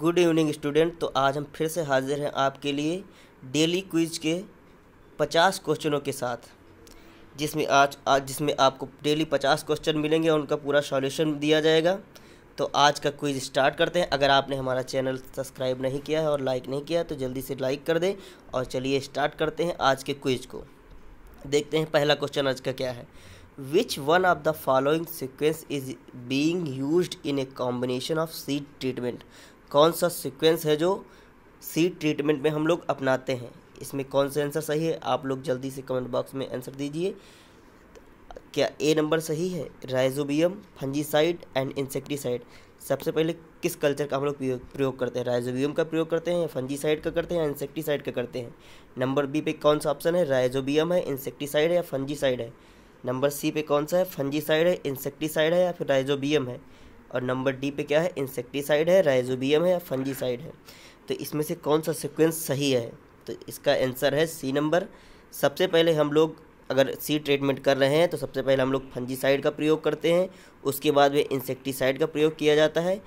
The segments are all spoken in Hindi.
गुड इवनिंग स्टूडेंट तो आज हम फिर से हाजिर हैं आपके लिए डेली क्विज के पचास क्वेश्चनों के साथ जिसमें आज आज जिसमें आपको डेली पचास क्वेश्चन मिलेंगे और उनका पूरा सॉल्यूशन दिया जाएगा तो आज का क्विज स्टार्ट करते हैं अगर आपने हमारा चैनल सब्सक्राइब नहीं किया है और लाइक नहीं किया तो जल्दी से लाइक कर दें और चलिए स्टार्ट करते हैं आज के क्विज को देखते हैं पहला क्वेश्चन आज का क्या है which one of the following sequence is being use in a combination of seed treatment कौन सा सीक्वेंस है जो सीड ट्रीटमेंट में हम लोग अपनाते हैं इसमें कौन सा आंसर सही है आप लोग जल्दी से कमेंट बॉक्स में आंसर दीजिए क्या ए नंबर सही है राइजोबियम फंजीसाइड एंड इंसेक्टिसाइड सबसे पहले किस कल्चर का हम लोग प्रयोग करते हैं राइजोबियम का प्रयोग करते हैं फंजीसाइड का करते हैं इंसेक्टिसाइड का करते हैं नंबर बी पे कौन सा ऑप्शन है राइजोबियम है इंसेक्टिसाइड है या फंजीसाइड है नंबर सी पे कौन सा है फंजीसाइड है इंसेक्टिसाइड है या फिर राइजोबियम है और नंबर डी पे क्या है इंसेक्टिसाइड है राइजोबियम है फंजीसाइड है तो इसमें से कौन सा सिक्वेंस सही है तो इसका आंसर है सी नंबर सबसे पहले हम लोग अगर सी ट्रीटमेंट कर रहे हैं तो सबसे पहले हम लोग फंजीसाइड का प्रयोग करते हैं उसके बाद में इंसेक्टिसाइड का प्रयोग किया जाता है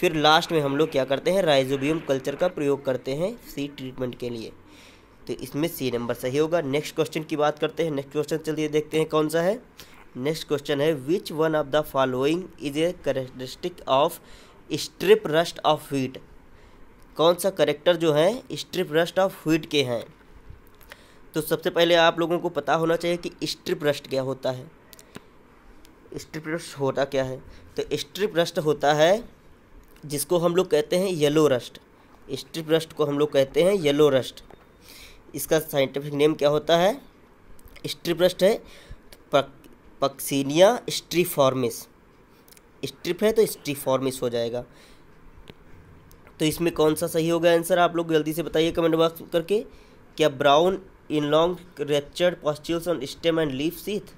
फिर लास्ट में हम लोग क्या करते हैं राइजोबियम कल्चर का प्रयोग करते हैं सी ट्रीटमेंट के लिए तो इसमें सी नंबर सही होगा नेक्स्ट क्वेश्चन की बात करते हैं नेक्स्ट क्वेश्चन चलिए देखते हैं कौन सा है नेक्स्ट क्वेश्चन है which one of the following is a characteristic of stripe rust of wheat कौन सा करेक्टर जो है स्ट्रिप रस्ट ऑफ व्हीट के हैं तो सबसे पहले आप लोगों को पता होना चाहिए कि स्ट्रिप रस्ट क्या होता है स्ट्रिप रस्ट होता क्या है तो स्ट्रिप रस्ट होता है जिसको हम लोग कहते हैं येलो रस्ट स्ट्रिप रस्ट को हम लोग कहते हैं येलो रस्ट इसका साइंटिफिक नेम क्या होता है स्ट्रिप रस्ट है पक्सीनिया स्ट्रीफॉर्मिस स्ट्रिप है तो स्ट्रीफॉर्मिस हो जाएगा तो इसमें कौन सा सही होगा आंसर आप लोग जल्दी से बताइए कमेंट बॉक्स करके क्या brown in long ruptured pustules on stem and leaf sheath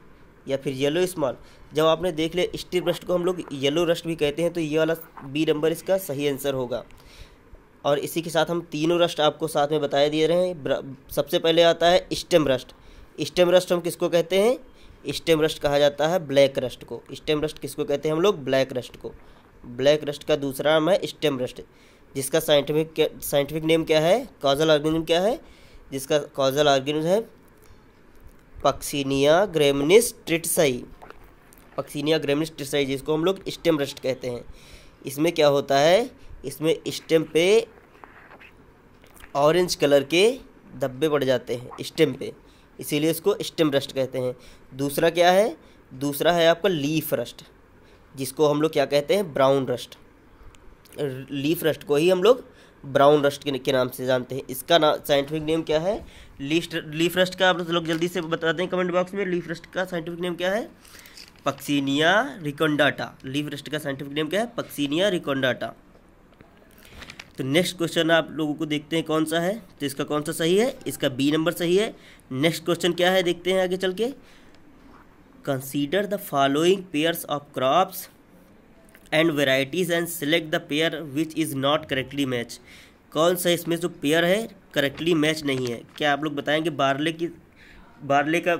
या फिर येलो स्मॉल जब आपने देख लिया स्ट्रिप रस्ट को हम लोग येलो रस्ट भी कहते हैं तो ये वाला बी नंबर इसका सही आंसर होगा और इसी के साथ हम तीनों रस्ट आपको साथ में बताए दे रहे हैं सबसे पहले आता है स्टेम रस्ट स्टेम रस्ट हम किसको कहते हैं स्टेम रस्ट कहा जाता है ब्लैक रस्ट को स्टेम रस्ट किसको कहते हैं हम लोग ब्लैक रस्ट को ब्लैक रस्ट का दूसरा नाम है स्टेम रस्ट जिसका साइंटिफिक साइंटिफिक नेम क्या है कॉजल ऑर्गेनिज्म क्या है जिसका कॉजल ऑर्गेनिज्म है Puccinia graminis tritici Puccinia graminis tritici जिसको हम लोग स्टेम रस्ट कहते हैं इसमें क्या होता है इसमें स्टेम पे ऑरेंज कलर के धब्बे पड़ जाते हैं स्टेम पे इसीलिए इसको स्टेम रस्ट कहते हैं दूसरा क्या है दूसरा है आपका लीफ रस्ट जिसको हम लोग क्या कहते हैं ब्राउन रस्ट लीफ रस्ट को ही हम लोग ब्राउन रस्ट के, के नाम से जानते हैं इसका नाम साइंटिफिक नेम क्या है लीस्ट लीफ रस्ट का आप लोग जल्दी से बताते हैं कमेंट बॉक्स में लीफ रस्ट का साइंटिफिक नेम क्या है पक्सीनिया रिकोंडाटा लीफ रस्ट का साइंटिफिक नेम क्या है पक्सीनिया रिकोंडाटा तो नेक्स्ट क्वेश्चन आप लोगों को देखते हैं कौन सा है तो इसका कौन सा सही है इसका बी नंबर सही है नेक्स्ट क्वेश्चन क्या है देखते हैं आगे चल के consider the following pairs of crops and varieties and select the pair which is not correctly match कौन सा इसमें जो पेयर है करेक्टली मैच नहीं है क्या आप लोग बताएंगे बारले की बारले का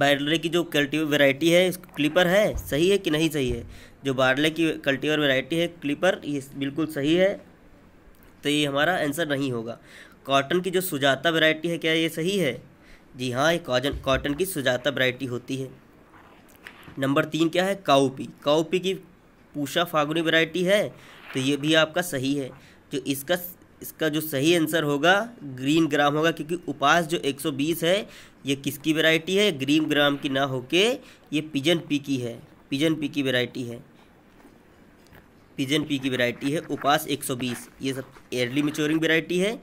बारले की जो कल्टीवर वेराइटी है क्लिपर है सही है कि नहीं सही है जो बारले की कल्टीवर वेराइटी है क्लिपर ये बिल्कुल सही है तो ये हमारा आंसर नहीं होगा कॉटन की जो सुजाता वेराइटी है क्या ये सही है जी हाँ ये कॉजन कॉटन की सुजाता वैरायटी होती है नंबर तीन क्या है काउपी काउपी की पूषा फागुनी वैरायटी है तो ये भी आपका सही है जो इसका इसका जो सही आंसर होगा ग्रीन ग्राम होगा क्योंकि उपास जो 120 है ये किसकी वैरायटी है ग्रीन ग्राम की ना होके ये पिजन पी की है पिजन पी की वैरायटी है पिजन पी की वैरायटी है उपास 120 ये सब एयरली मेच्योरिंग वैरायटी है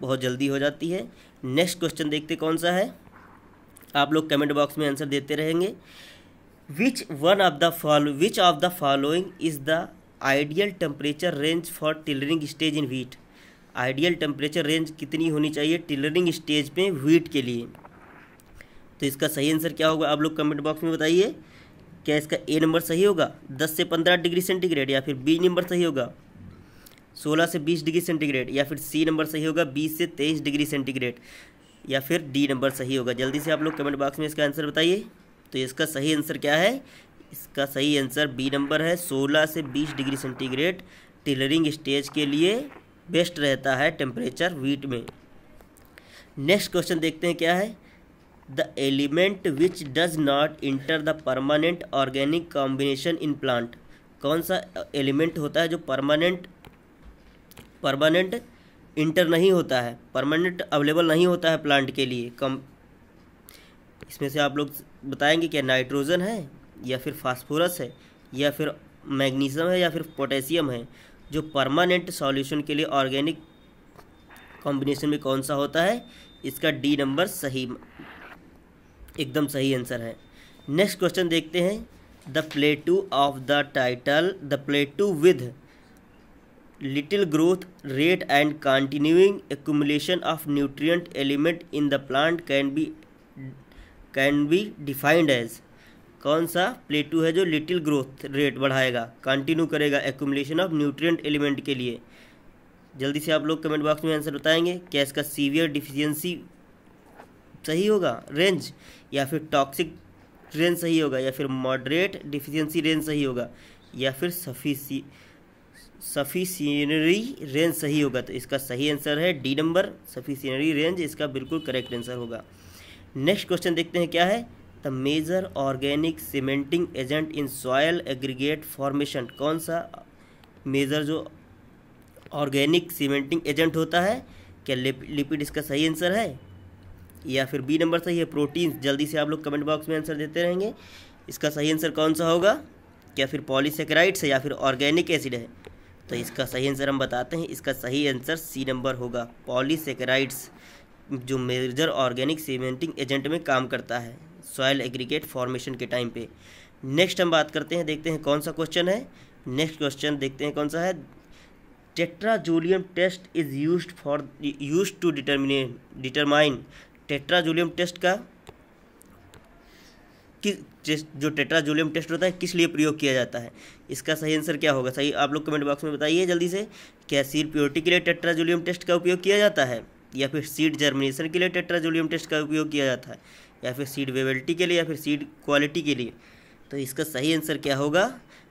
बहुत जल्दी हो जाती है नेक्स्ट क्वेश्चन देखते कौन सा है आप लोग कमेंट बॉक्स में आंसर देते रहेंगे which one of the follow which of the following is the ideal temperature range for tillering stage in wheat ideal temperature range कितनी होनी चाहिए टिलरिंग स्टेज पे व्हीट के लिए तो इसका सही आंसर क्या होगा आप लोग कमेंट बॉक्स में बताइए क्या इसका ए नंबर सही होगा दस से पंद्रह डिग्री सेंटीग्रेड या फिर बी नंबर सही होगा सोलह से बीस डिग्री सेंटीग्रेड या फिर सी नंबर सही होगा बीस से तेईस डिग्री सेंटीग्रेड या फिर डी नंबर सही होगा जल्दी से आप लोग कमेंट बॉक्स में इसका आंसर बताइए तो इसका सही आंसर क्या है इसका सही आंसर बी नंबर है सोलह से बीस डिग्री सेंटीग्रेड टेलरिंग स्टेज के लिए बेस्ट रहता है टेम्परेचर वीट में नेक्स्ट क्वेश्चन देखते हैं क्या है the element which does not enter the permanent organic combination in plant कौन सा एलिमेंट होता है जो परमानेंट परमानेंट इंटर नहीं होता है परमानेंट अवेलेबल नहीं होता है प्लांट के लिए कम इसमें से आप लोग बताएंगे क्या नाइट्रोजन है या फिर फास्फोरस है या फिर मैग्नीशियम है या फिर पोटेशियम है जो परमानेंट सॉल्यूशन के लिए ऑर्गेनिक कॉम्बिनेशन में कौन सा होता है इसका डी नंबर सही एकदम सही आंसर है नेक्स्ट क्वेश्चन देखते हैं the plateau of the title the plateau with little growth rate and continuing accumulation of nutrient element in the plant can be can be defined as कौन सा प्लेटू है जो लिटिल ग्रोथ रेट बढ़ाएगा कंटिन्यू करेगा एक्यूमुलेशन ऑफ न्यूट्रिएंट एलिमेंट के लिए जल्दी से आप लोग कमेंट बॉक्स में आंसर बताएंगे क्या इसका सीवियर डिफिशियंसी सही होगा रेंज या फिर टॉक्सिक रेंज सही होगा या फिर मॉडरेट डिफिशियंसी रेंज सही होगा या फिर सफिशी सीनरी रेंज सही होगा तो इसका सही आंसर है डी नंबर सीनरी रेंज इसका बिल्कुल करेक्ट आंसर होगा नेक्स्ट क्वेश्चन देखते हैं क्या है the major organic cementing agent in soil aggregate formation कौन सा मेजर जो ऑर्गेनिक सीमेंटिंग एजेंट होता है क्या लिपिड इसका सही आंसर है या फिर बी नंबर सही है प्रोटीन जल्दी से आप लोग कमेंट बॉक्स में आंसर देते रहेंगे इसका सही आंसर कौन सा होगा क्या फिर पॉलीसेक्राइड्स है या फिर ऑर्गेनिक एसिड है तो इसका सही आंसर हम बताते हैं इसका सही आंसर सी नंबर होगा पॉलीसेकेराइड्स जो मेजर ऑर्गेनिक सीमेंटिंग एजेंट में काम करता है सॉयल एग्रीगेट फॉर्मेशन के टाइम पे नेक्स्ट हम बात करते हैं देखते हैं कौन सा क्वेश्चन है नेक्स्ट क्वेश्चन देखते हैं कौन सा है tetrazolium test is use for use to determine determine tetrazolium test का टेस्ट जो टेट्राजोलियम टेस्ट होता है किस लिए प्रयोग किया जाता है इसका सही आंसर क्या होगा सही आप लोग कमेंट बॉक्स में बताइए जल्दी से क्या सीड प्योरिटी के लिए टेट्राजोलियम टेस्ट का उपयोग किया जाता है या फिर सीड जर्मिनेशन के लिए टेट्राजोलियम टेस्ट का उपयोग किया जाता है या फिर सीड वेबलिटी के लिए या फिर सीड क्वालिटी के लिए तो इसका सही आंसर क्या होगा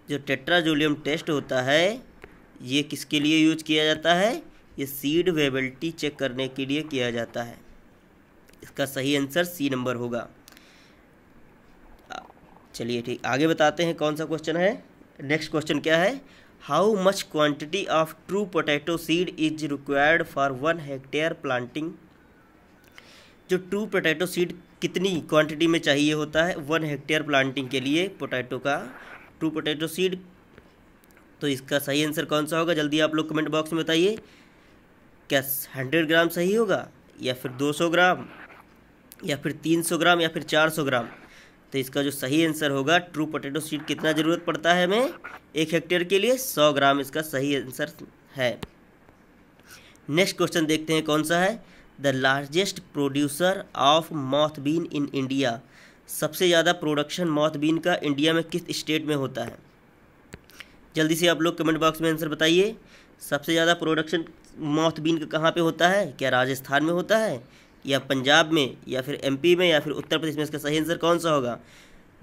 जो टेट्राजोलियम टेस्ट होता है ये किसके लिए यूज किया जाता है ये सीड वेबलिटी चेक करने के लिए किया जाता है इसका सही आंसर सी नंबर होगा चलिए ठीक आगे बताते हैं कौन सा क्वेश्चन है नेक्स्ट क्वेश्चन क्या है how much quantity of true potato seed is required for one hectare planting जो ट्रू पोटैटो सीड कितनी क्वांटिटी में चाहिए होता है वन हेक्टेयर प्लांटिंग के लिए पोटैटो का ट्रू पोटैटो सीड तो इसका सही आंसर कौन सा होगा जल्दी आप लोग कमेंट बॉक्स में बताइए क्या हंड्रेड ग्राम सही होगा या फिर दो सौ ग्राम या फिर तीन सौ ग्राम या फिर चार सौ ग्राम तो इसका जो सही आंसर होगा ट्रू पोटैटो सीड कितना ज़रूरत पड़ता है हमें एक हेक्टेयर के लिए सौ ग्राम इसका सही आंसर है नेक्स्ट क्वेश्चन देखते हैं कौन सा है the largest producer of moth bean in India सबसे ज़्यादा प्रोडक्शन मॉथ बीन का इंडिया में किस स्टेट में होता है जल्दी से आप लोग कमेंट बॉक्स में आंसर बताइए सबसे ज़्यादा प्रोडक्शन मॉथ बीन का कहाँ पर होता है क्या राजस्थान में होता है या पंजाब में या फिर एमपी में या फिर उत्तर प्रदेश में इसका सही आंसर कौन सा होगा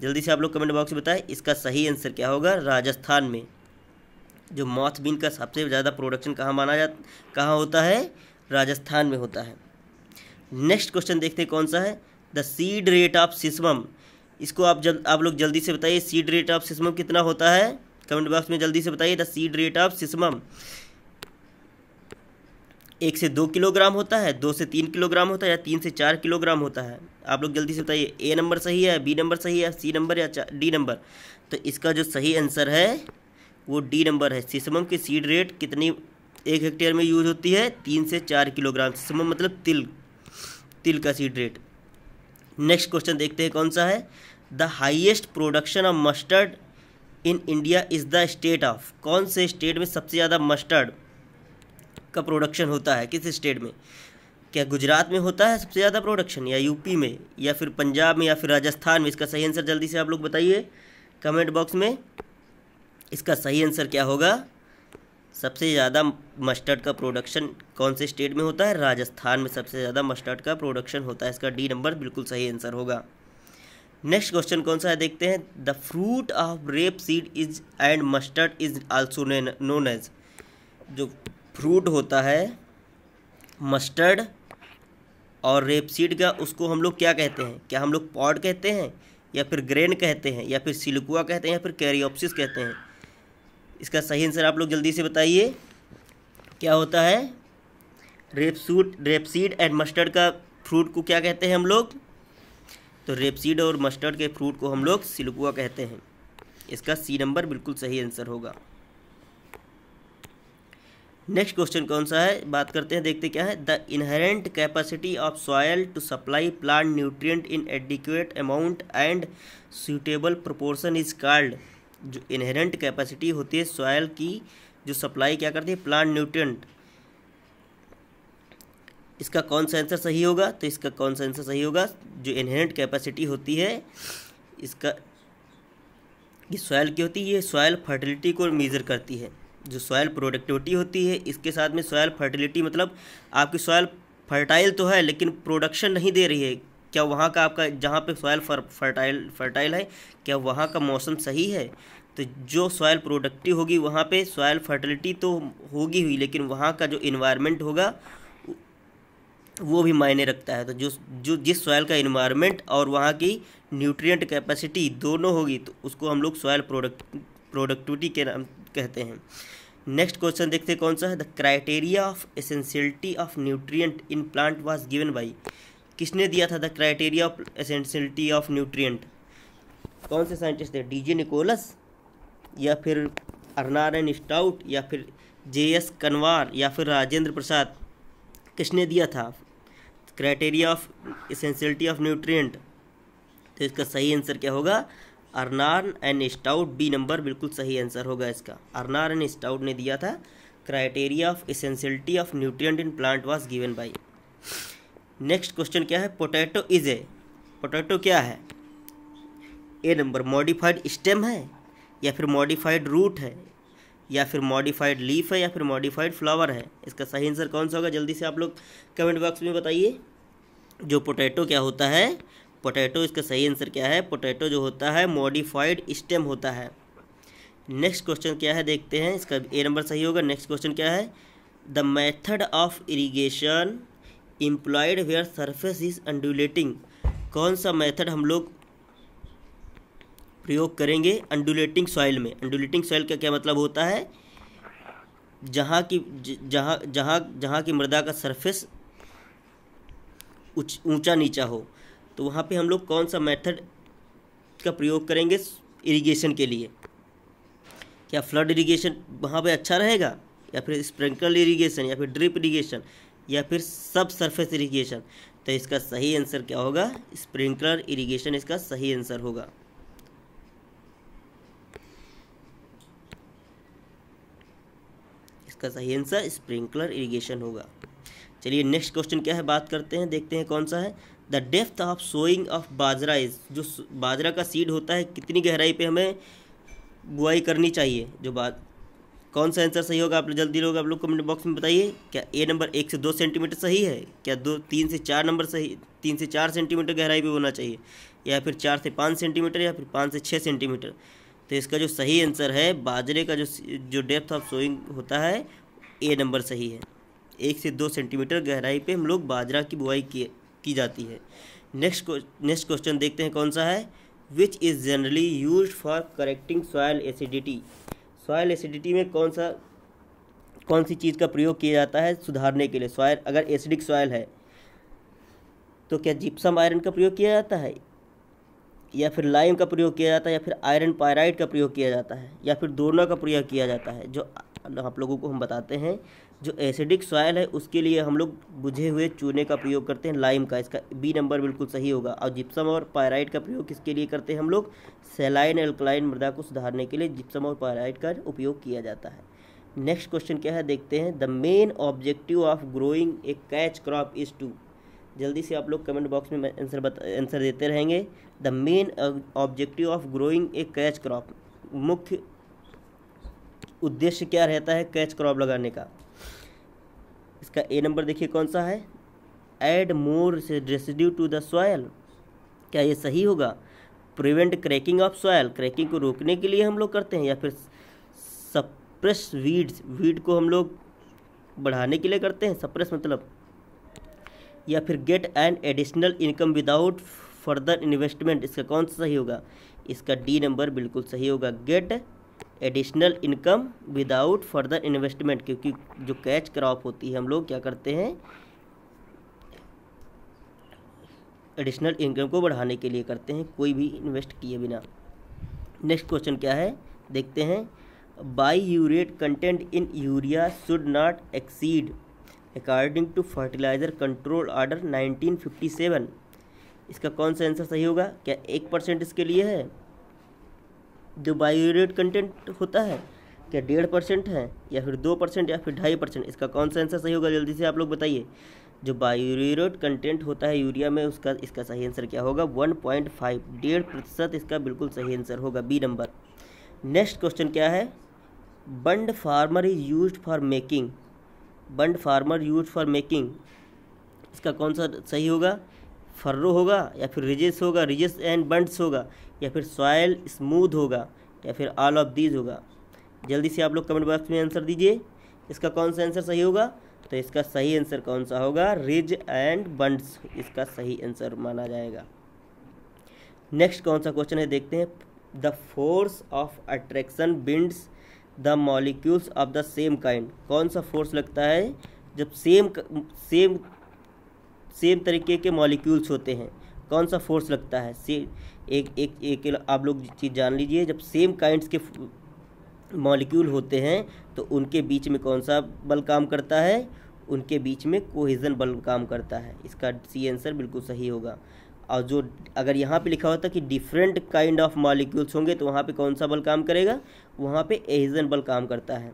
जल्दी से आप लोग कमेंट बॉक्स में बताएं इसका सही आंसर क्या होगा राजस्थान में जो मॉथ बीन का सबसे ज़्यादा प्रोडक्शन कहाँ माना जा कहाँ होता है राजस्थान में होता है नेक्स्ट क्वेश्चन देखते हैं कौन सा है the seed rate of sesame इसको आप जल आप लोग जल्दी से बताइए सीड रेट ऑफ सिस्मम कितना होता है कमेंट बॉक्स में जल्दी से बताइए the seed rate of sesame एक से दो किलोग्राम होता है दो से तीन किलोग्राम होता है या तीन से चार किलोग्राम होता है आप लोग जल्दी से बताइए ए नंबर सही है बी नंबर सही है सी नंबर या डी नंबर तो इसका जो सही आंसर है वो डी नंबर है सिसमम की सीड रेट कितनी एक हेक्टेयर में यूज होती है तीन से चार किलोग्राम सिसमम मतलब तिल तिल का सीड रेट नेक्स्ट क्वेश्चन देखते हैं कौन सा है the highest production of mustard in India is the state of कौन से स्टेट में सबसे ज़्यादा मस्टर्ड का प्रोडक्शन होता है किस स्टेट में क्या गुजरात में होता है सबसे ज़्यादा प्रोडक्शन या यूपी में या फिर पंजाब में या फिर राजस्थान में इसका सही आंसर जल्दी से आप लोग बताइए कमेंट बॉक्स में इसका सही आंसर क्या होगा सबसे ज़्यादा मस्टर्ड का प्रोडक्शन कौन से स्टेट में होता है राजस्थान में सबसे ज़्यादा मस्टर्ड का प्रोडक्शन होता है इसका डी नंबर बिल्कुल सही आंसर होगा नेक्स्ट क्वेश्चन कौन सा है देखते हैं the fruit of rapeseed is and mustard is also known as जो फ्रूट होता है मस्टर्ड और रेपसीड का उसको हम लोग क्या कहते हैं क्या हम लोग पॉड कहते हैं या फिर ग्रेन कहते हैं या फिर सिलकुआ कहते हैं या फिर कैरियोप्सिस कहते हैं इसका सही आंसर आप लोग जल्दी से बताइए क्या होता है रेपसूट रेपसीड एंड मस्टर्ड का फ्रूट को क्या कहते हैं हम लोग तो रेपसीड और मस्टर्ड के फ्रूट को हम लोग सिलकुआ कहते हैं इसका सी नंबर बिल्कुल सही आंसर होगा नेक्स्ट क्वेश्चन कौन सा है बात करते हैं देखते क्या है the inherent capacity of soil to supply plant nutrient in adequate amount and suitable proportion is called जो इनहेरेंट कैपेसिटी होती है सॉयल की जो सप्लाई क्या करती है प्लांट न्यूट्रिएंट इसका कौन सा आंसर सही होगा तो इसका कौन सा आंसर सही होगा जो इनहेरेंट कैपेसिटी होती है इसका ये सॉयल की होती है ये सॉयल फर्टिलिटी को मेज़र करती है जो सॉयल प्रोडक्टिविटी होती है इसके साथ में सॉयल फर्टिलिटी मतलब आपकी सॉयल फर्टाइल तो है लेकिन प्रोडक्शन नहीं दे रही है क्या वहाँ का आपका जहाँ पे सॉयल फर्टाइल फर्टाइल है क्या वहाँ का मौसम सही है तो जो सॉयल प्रोडक्टिव होगी वहाँ पे सॉयल फर्टिलिटी तो होगी हुई लेकिन वहाँ का जो इन्वायरमेंट होगा वो भी मायने रखता है तो जो जो जिस सॉयल का इन्वायरमेंट और वहाँ की न्यूट्रिएंट कैपेसिटी दोनों होगी तो उसको हम लोग सॉयल प्रोडक्ट प्रोडक्टिविटी के नाम कहते हैं नेक्स्ट क्वेश्चन देखते हैं कौन सा है the criteria of essentiality of nutrient in plant was given by किसने दिया था the criteria of essentiality of nutrient कौन से साइंटिस्ट थे डीजे निकोलस या फिर अरनार एन स्टाउट या फिर जे एस कनवार या फिर राजेंद्र प्रसाद किसने दिया था criteria of essentiality of nutrient तो इसका सही आंसर क्या होगा Arnon and Stout B number बिल्कुल सही आंसर होगा इसका अरनार एंड स्टाउट ने दिया था criteria of essentiality of nutrient in plant was given by next question क्या है पोटैटो इज ए पोटैटो क्या है ए नंबर मॉडिफाइड स्टेम है या फिर मॉडिफाइड रूट है या फिर मॉडिफाइड लीफ है या फिर मॉडिफाइड फ्लावर है इसका सही आंसर कौन सा होगा जल्दी से आप लोग कमेंट बॉक्स में बताइए जो पोटैटो क्या होता है पोटैटो इसका सही आंसर क्या है पोटैटो जो होता है मॉडिफाइड स्टेम होता है नेक्स्ट क्वेश्चन क्या है देखते हैं इसका ए नंबर सही होगा नेक्स्ट क्वेश्चन क्या है the method of irrigation employed where surface is undulating कौन सा मैथड हम लोग प्रयोग करेंगे अंडुलेटिंग सॉइल में अंडुलेटिंग सॉइल का क्या मतलब होता है जहाँ की जहाँ जहाँ जहाँ की मृदा का सरफेस ऊंचा नीचा हो तो वहाँ पे हम लोग कौन सा मेथड का प्रयोग करेंगे इरिगेशन के लिए क्या फ्लड इरिगेशन वहाँ पे अच्छा रहेगा या फिर स्प्रिंकल इरिगेशन या फिर ड्रिप इरिगेशन या फिर सब सरफेस इरिगेशन तो इसका सही आंसर क्या होगा स्प्रिंकलर इरिगेशन इसका सही आंसर होगा इसका सही आंसर स्प्रिंकलर इरिगेशन होगा चलिए नेक्स्ट क्वेश्चन क्या है बात करते हैं देखते हैं कौन सा है the depth of sowing of bajra is जो बाजरा का सीड होता है कितनी गहराई पे हमें बुआई करनी चाहिए जो बात कौन सा आंसर सही होगा आप लोग जल्दी लोग आप लोग कमेंट बॉक्स में बताइए क्या ए नंबर एक से दो सेंटीमीटर सही है क्या दो तीन से चार नंबर सही तीन से चार सेंटीमीटर गहराई पे होना चाहिए या फिर चार से पाँच सेंटीमीटर या फिर पाँच से छः सेंटीमीटर तो इसका जो सही आंसर है बाजरे का जो जो डेप्थ ऑफ सोइंग होता है ए नंबर सही है एक से दो सेंटीमीटर गहराई पे हम लोग बाजरा की बुआई की, की जाती है नेक्स्ट नेक्स्ट क्वेश्चन देखते हैं कौन सा है which is generally use for correcting soil acidity soil acidity में कौन सा कौन सी चीज़ का प्रयोग किया जाता है सुधारने के लिए सॉयल अगर एसिडिक सॉयल है तो क्या जिप्सम आयरन का प्रयोग किया जाता है या फिर लाइम का प्रयोग किया जाता है या फिर आयरन पायराइड का प्रयोग किया जाता है या फिर दोनों का प्रयोग किया जाता है जो आप लोगों को हम बताते हैं जो एसिडिक सॉयल है उसके लिए हम लोग बुझे हुए चूने का प्रयोग करते हैं लाइम का इसका बी नंबर बिल्कुल सही होगा और जिप्सम और पायराइट का प्रयोग किसके लिए करते हैं हम लोग सेलाइन एल्कलाइन मृदा को सुधारने के लिए जिप्सम और पायराइट का उपयोग किया जाता है नेक्स्ट क्वेश्चन क्या है देखते हैं the main objective of growing a catch crop is to जल्दी से आप लोग कमेंट बॉक्स में आंसर आंसर देते रहेंगे the main objective of growing a catch crop मुख्य उद्देश्य क्या रहता है कैच क्रॉप लगाने का इसका ए नंबर देखिए कौन सा है add more residue to the soil क्या ये सही होगा prevent cracking of soil cracking को रोकने के लिए हम लोग करते हैं या फिर सप्रेस वीड्स वीड को हम लोग बढ़ाने के लिए करते हैं सप्रेस मतलब या फिर get an additional income without further investment इसका कौन सा सही होगा इसका डी नंबर बिल्कुल सही होगा get additional income without further investment क्योंकि जो कैच क्रॉप होती है हम लोग क्या करते हैं एडिशनल इनकम को बढ़ाने के लिए करते हैं कोई भी इन्वेस्ट किए बिना नेक्स्ट क्वेश्चन क्या है देखते हैं biuret content in urea should not exceed according to fertilizer control order 1957 इसका कौन सा आंसर सही होगा क्या एक परसेंट इसके लिए है जो बायोरेट कंटेंट होता है क्या डेढ़ परसेंट है या फिर दो परसेंट या फिर ढाई परसेंट इसका कौन सा आंसर सही होगा जल्दी से आप लोग बताइए जो बायोरेट कंटेंट होता है यूरिया में उसका इसका सही आंसर क्या होगा वन पॉइंट फाइव डेढ़ प्रतिशत इसका बिल्कुल सही आंसर होगा बी नंबर नेक्स्ट क्वेश्चन क्या है bund former is use for making bund former use for making इसका कौन सा सही होगा फर्रो होगा या फिर रिजेस होगा रिजेस एंड बंड्स होगा या फिर सॉयल स्मूथ होगा या फिर ऑल ऑफ दीज होगा जल्दी से आप लोग कमेंट बॉक्स में आंसर दीजिए इसका कौन सा आंसर सही होगा तो इसका सही आंसर कौन सा होगा रिज एंड बंड्स इसका सही आंसर माना जाएगा नेक्स्ट कौन सा क्वेश्चन है देखते हैं the force of attraction binds the molecules of the same kind कौन सा फोर्स लगता है जब सेम सेम सेम तरीके के मॉलिक्यूल्स होते हैं कौन सा फोर्स लगता है से एक एक एक आप लोग चीज़ जान लीजिए जब सेम काइंड्स के मॉलिक्यूल होते हैं तो उनके बीच में कौन सा बल काम करता है उनके बीच में कोहिजन बल काम करता है इसका सी आंसर बिल्कुल सही होगा और जो अगर यहाँ पे लिखा होता कि डिफरेंट काइंड ऑफ मॉलिक्यूल्स होंगे तो वहाँ पे कौन सा बल काम करेगा वहाँ पे एहिजन बल काम करता है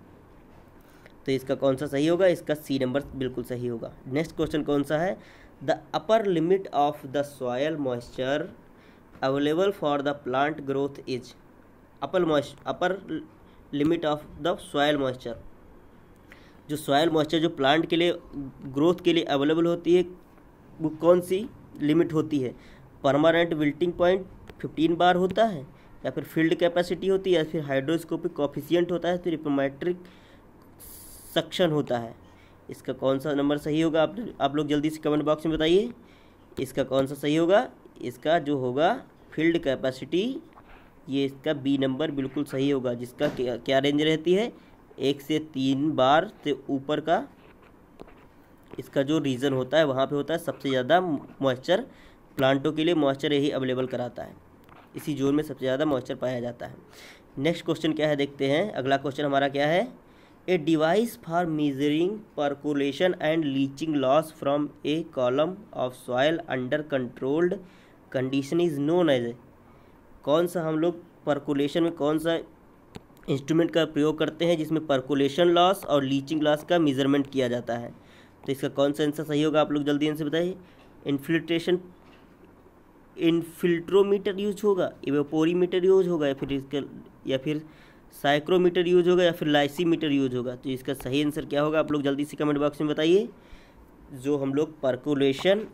तो इसका कौन सा सही होगा इसका सी नंबर बिल्कुल सही होगा नेक्स्ट क्वेश्चन कौन सा है the upper limit of the soil moisture available for the plant growth is upper moisture upper limit of the soil moisture जो सॉयल मॉइस्चर जो प्लांट के लिए ग्रोथ के लिए अवेलेबल होती है वो कौन सी लिमिट होती है permanent wilting point fifteen bar होता है या फिर फील्ड कैपेसिटी होती है या फिर हाइड्रोस्कोपिक कॉफिशियंट होता है फिर रिपोमेट्रिक सक्शन होता है इसका कौन सा नंबर सही होगा आप आप लोग जल्दी से कमेंट बॉक्स में बताइए इसका कौन सा सही होगा इसका जो होगा फील्ड कैपेसिटी ये इसका बी नंबर बिल्कुल सही होगा जिसका क्या, क्या रेंज रहती है एक से तीन बार से ऊपर का इसका जो रीज़न होता है वहाँ पे होता है सबसे ज़्यादा मॉइस्चर प्लांटों के लिए मॉइस्चर यही अवेलेबल कराता है इसी जोन में सबसे ज़्यादा मॉइस्चर पाया जाता है नेक्स्ट क्वेश्चन क्या है देखते हैं अगला क्वेश्चन हमारा क्या है a device for measuring percolation and leaching loss from a column of soil under controlled condition is known as कौन सा हम लोग परकुलेशन में कौन सा इंस्ट्रूमेंट का प्रयोग करते हैं जिसमें परकुलेशन लॉस और लीचिंग लॉस का मेजरमेंट किया जाता है तो इसका कौन सा आंसर सही होगा आप लोग जल्दी आंसर बताइए इन्फिल्ट्रेशन इनफिल्ट्रोमीटर यूज होगा इवेपोरीमीटर यूज होगा या फिर इसका या फिर साइक्रोमीटर यूज होगा या फिर लाइसीमीटर यूज होगा तो इसका सही आंसर क्या होगा आप लोग जल्दी से कमेंट बॉक्स में बताइए जो हम लोग परकुलेशन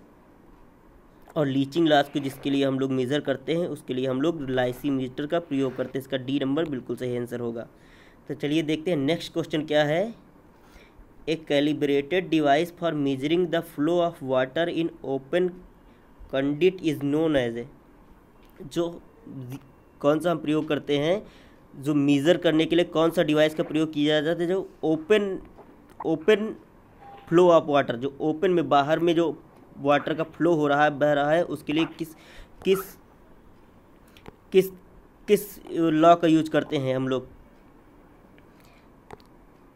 और लीचिंग लॉस को जिसके लिए हम लोग मेज़र करते हैं उसके लिए हम लोग मीटर का प्रयोग करते हैं इसका डी नंबर बिल्कुल सही आंसर होगा तो चलिए देखते हैं नेक्स्ट क्वेश्चन क्या है a calibrated device for measuring the flow of water in open conduit is known as a जो कौन सा हम प्रयोग करते हैं जो मीज़र करने के लिए कौन सा डिवाइस का प्रयोग किया जाता है जो open open flow of water जो ओपन में बाहर में जो वाटर का फ्लो हो रहा है बह रहा है उसके लिए किस किस किस किस लॉ uh, का यूज करते हैं हम लोग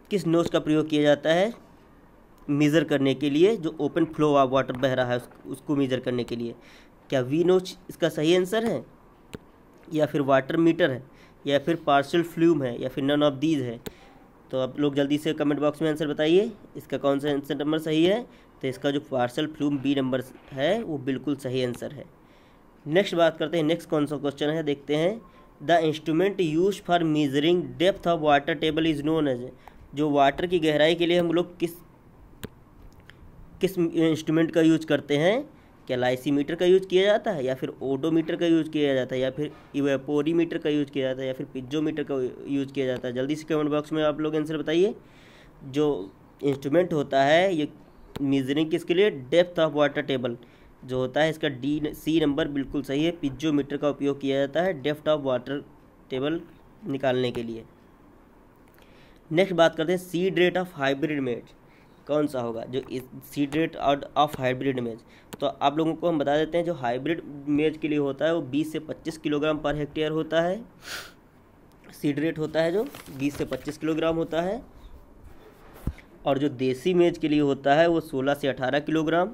किस नोज का प्रयोग किया जाता है मेज़र करने के लिए जो ओपन फ्लो ऑफ वाटर बह रहा है उसको मेज़र करने के लिए क्या वी नोज इसका सही आंसर है या फिर वाटर मीटर है या फिर पार्सल फ्लूम है या फिर नन ऑफ दीज है तो आप लोग जल्दी से कमेंट बॉक्स में आंसर बताइए इसका कौन सा आंसर नंबर सही है तो इसका जो पार्सल फ्लूम बी नंबर है वो बिल्कुल सही आंसर है नेक्स्ट बात करते हैं नेक्स्ट कौन सा क्वेश्चन है देखते हैं the instrument use for measuring depth of water table is known as जो वाटर की गहराई के लिए हम लोग किस किस इंस्ट्रूमेंट का यूज करते हैं क्या लाइसीमीटर का यूज किया जाता है या फिर ओडोमीटर का यूज किया जाता है या फिर इवेपोरीमीटर का यूज किया जाता है या फिर पिज्जोमीटर का यूज किया जाता है जल्दी से कमेंट बॉक्स में आप लोग आंसर बताइए जो इंस्ट्रूमेंट होता है ये मेजरिंग किसके लिए डेप्थ ऑफ वाटर टेबल जो होता है इसका डी सी नंबर बिल्कुल सही है पिज्जोमीटर का उपयोग किया जाता है डेप्थ ऑफ वाटर टेबल निकालने के लिए नेक्स्ट बात करते हैं सीड रेट ऑफ हाइब्रिड मेज कौन सा होगा जो सीड रेट ऑफ हाइब्रिड मेज तो आप लोगों को हम बता देते हैं जो हाइब्रिड मेज के लिए होता है वो 20 से 25 किलोग्राम पर हेक्टेयर होता है सीड रेट होता है जो 20 से 25 किलोग्राम होता है और जो देसी मेज के लिए होता है वो सोलह से अठारह किलोग्राम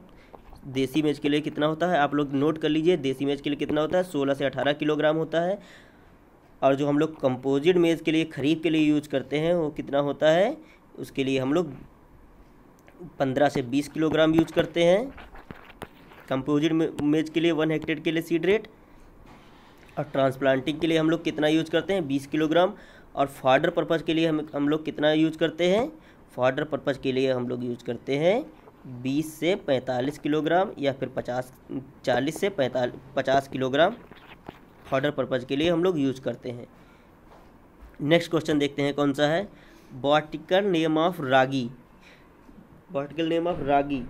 देसी मेज के लिए कितना होता है आप लोग नोट कर लीजिए देसी मेज के लिए कितना होता है सोलह से अठारह किलोग्राम होता है और जो हम लोग कंपोजिट मेज़ के लिए खरीद के लिए यूज करते हैं वो कितना होता है उसके लिए हम लोग पंद्रह से बीस किलोग्राम यूज करते हैं कंपोजिट मेज के लिए वन हेक्टेयर के लिए सीड रेट और ट्रांसप्लांटिंग के लिए हम लोग कितना यूज करते हैं बीस किलोग्राम और फाडर पर्पज़ के लिए हम हम लोग कितना यूज करते हैं फॉर्डर पर्पज़ के लिए हम लोग यूज करते हैं बीस से पैंतालीस किलोग्राम या फिर पचास चालीस से पैंतालीस पचास किलोग्राम फॉर्डर पर्पज़ के लिए हम लोग यूज करते हैं नेक्स्ट क्वेश्चन देखते हैं कौन सा है botanical name of ragi botanical name of ragi